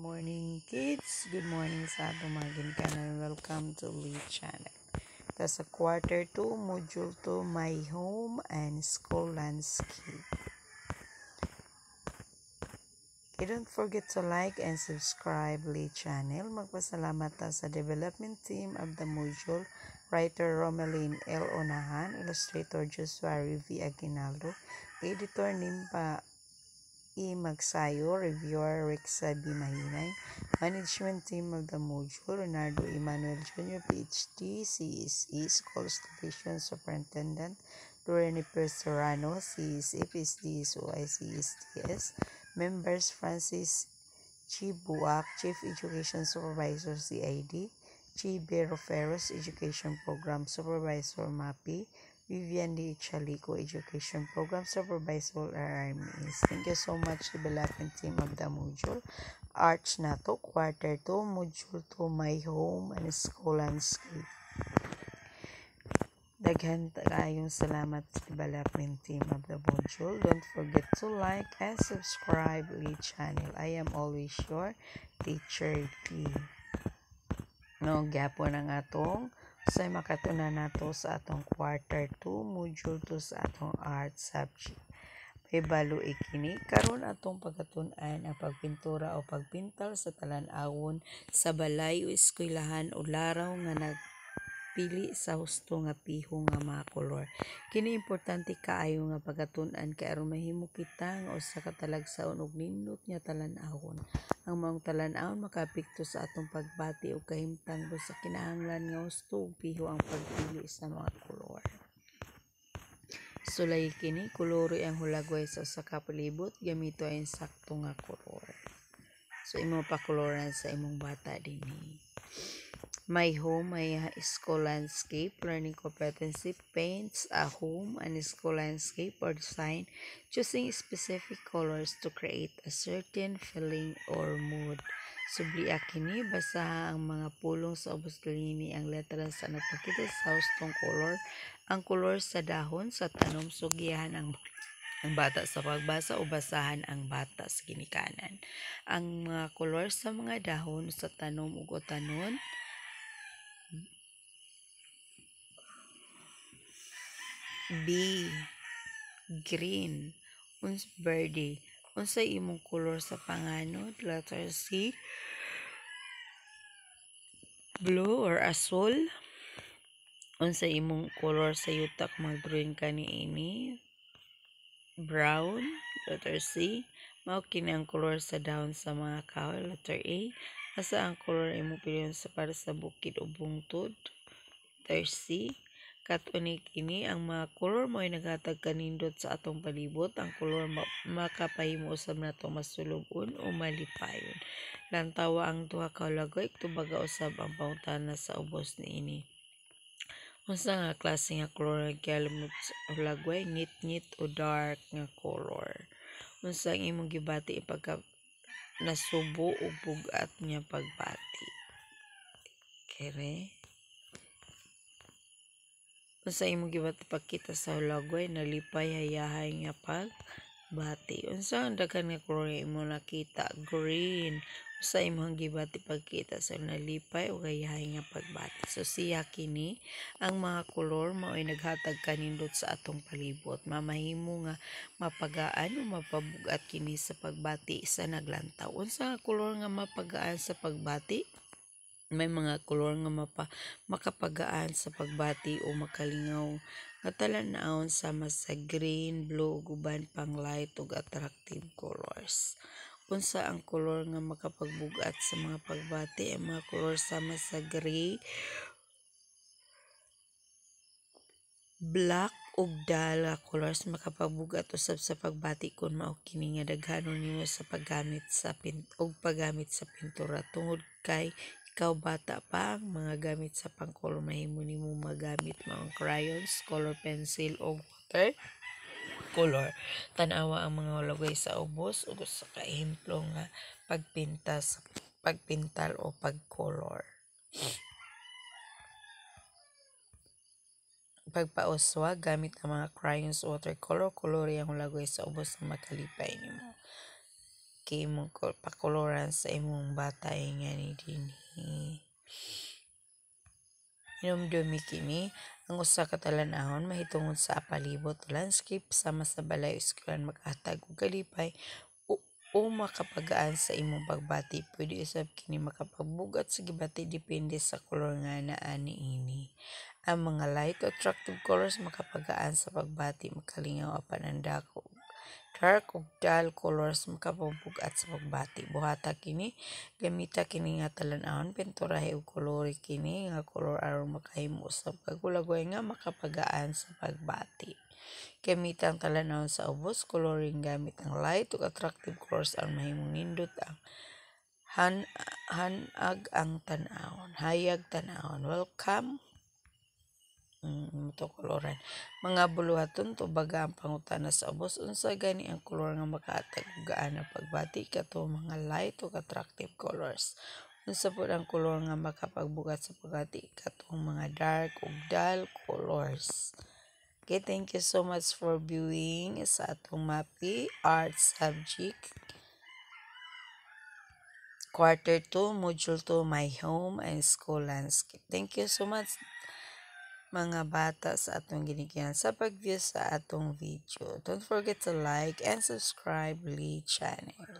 morning kids. Good morning sa tumagin ka na. Welcome to Lee Channel. That's a quarter 2, module 2, my home and school landscape. You don't forget to like and subscribe Lee Channel. Magpasalamat ta sa development team of the module, writer Romeline L. Onahan, illustrator Joshua V. Aguinaldo, editor Nimpa Ricky Magsayo, reviewer Rick B. Mahinay, management team of the module, Leonardo Emmanuel Jr., PhD, CSE, School Station Superintendent, Lorene e, P. Serrano, CSE, PSD, SOI, CSTS, members Francis G. Buak, Chief Education Supervisor, CID, G. B. Roferos, Education Program Supervisor, MAPI, Vivian D. Chalico Education Program Supervisor RMS. Thank you so much development team of the module. Arts na to, quarter 2, module 2, my home and school and landscape. Daghan tayong salamat sa development team of the module. Don't forget to like and subscribe the channel. I am always your teacher T. No, gapon ang atong sa makatunan nato sa atong quarter 2 module 2 sa atong art subject may balo ikini karon atong pagkatun-an ang pagpintura o pagpintal sa talan-awon sa balay o eskwelahan o laraw nga nag pili sa husto nga piho nga mga kolor. Kini importante kaayo nga pagatun-an kay aron mahimo kita nga usa ka talagsaon og nindot nga talan-awon. Ang maong talan-awon makapikto sa atong pagbati og kahimtang sa kinahanglan nga husto ug piho ang pagpili sa mga kolor. Sulay kini koloroy ang hulagway sa usa ka palibot gamito ay sakto nga kolor. So imo pa koloran sa imong bata dinhi. Eh. My home, my school landscape, learning competency paints a home and school landscape or design, choosing specific colors to create a certain feeling or mood. Subli akini, basa ang mga pulong sa ubos kalini ang letra sa nagpakita sa hustong color, ang color sa dahon sa tanom, sugyahan ang ang bata sa pagbasa o basahan ang bata sa ginikanan. Ang mga kolor sa mga dahon sa tanom ug otanon B green uns verde unsa imong kolor sa panganod letter C blue or asol unsa imong kolor sa yutak mag-drawing kani ini brown. Letter C, mao kini ang color sa down sa mga kahoy. Letter A, asa ang color imo pilyon sa para sa bukid o bungtod. Letter C, Katunik ini ang mga color mo ay naghatag kanindot sa atong palibot ang color ma makapahimo usab nato masulogon o malipayon lantawa ang duha ka lagoy tubaga usab ang pangutana sa ubos ni ini. Unsa nga klase nga color nga gialamot lagway? Nit-nit o dark nga color? Unsa ang imong gibati pagka nasubo o bugat nga pagbati? Kere? Unsa imong gibati pagkita sa lagway nalipay hayahay nga pagbati? Unsa ang daghan nga color nga imong nakita? Green sa imong gibati pagkita sa nalipay o gayahay nga pagbati. So siya kini ang mga kolor ay naghatag kanindot sa atong palibot. Mamahimo nga mapagaan o mapabugat kini sa pagbati sa naglantaw. Unsa nga kolor nga mapagaan sa pagbati? may mga kolor nga mapa, makapagaan sa pagbati o makalingaw nga talanaon sama sa green, blue ug pang light ug attractive colors unsa ang kolor nga makapagbugat sa mga pagbati ang mga kolor sama sa gray black ug dala colors makapagbugat usab sa pagbati kun mao kini nga daghanon nimo sa paggamit sa pin og paggamit sa pintura tungod kay ikaw bata pa ang mga gamit sa pangkolor mahimo nimo magamit mao crayons color pencil o water color tanawa ang mga walagay sa ubos ug sa kahimplong nga pagpinta pagpintal o pagcolor pagpauswa gamit ang mga crayons watercolor color ang lagay sa ubos na makalipay nimo kay imong pakoloran sa imong bata nga ni dinhi Inumdumi kini ang usa ka talan-ahon mahitungod sa apalibot landscape sama sa balay iskulan makahatag og kalipay o, o makapagaan sa imong pagbati pwede usab kini makapagbugat sa gibati depende sa kolor nga naa ini ang mga light attractive colors makapagaan sa pagbati makalingaw apan ang dako dark ug dull colors makabubog at sa pagbati buhata kini gamita kini nga talan-awon pinturahe og kini nga color aron makahimo usab kagulagway nga makapagaan sa pagbati gamit ang talan sa ubos coloring gamit ang light ug attractive colors ang mahimong nindot ang han hanag ang tan hayag tan welcome mm, ito koloran mga buluhaton to baga ang pangutana sa ubos unsa gani ang kolor nga makaatag og gaana pagbati kato mga light o attractive colors unsa pud ang kolor nga makapagbugat sa pagbati kato mga dark ug dull colors Okay, thank you so much for viewing sa atong MAPI Art Subject Quarter 2, Module 2, My Home and School Landscape. Thank you so much mga bata sa atong ginigihan sa pag sa atong video. Don't forget to like and subscribe Lee Channel.